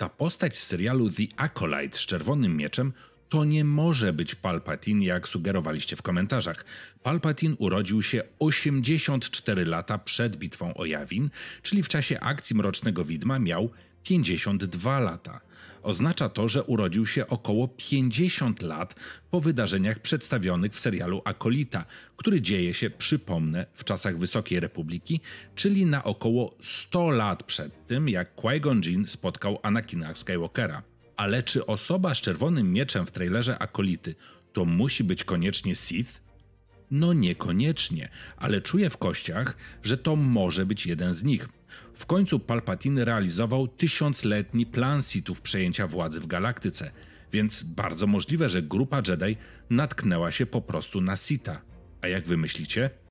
Ta postać z serialu The Acolyte z czerwonym mieczem to nie może być Palpatine, jak sugerowaliście w komentarzach. Palpatine urodził się 84 lata przed bitwą o Jawin, czyli w czasie akcji Mrocznego Widma miał 52 lata. Oznacza to, że urodził się około 50 lat po wydarzeniach przedstawionych w serialu Akolita, który dzieje się, przypomnę, w czasach Wysokiej Republiki, czyli na około 100 lat przed tym, jak Qui-Gon Jinn spotkał Anakina Skywalkera. Ale czy osoba z czerwonym mieczem w trailerze Akolity to musi być koniecznie Sith? No niekoniecznie, ale czuję w kościach, że to może być jeden z nich. W końcu Palpatine realizował tysiącletni plan Sithów przejęcia władzy w galaktyce, więc bardzo możliwe, że grupa Jedi natknęła się po prostu na Sita. A jak wy myślicie?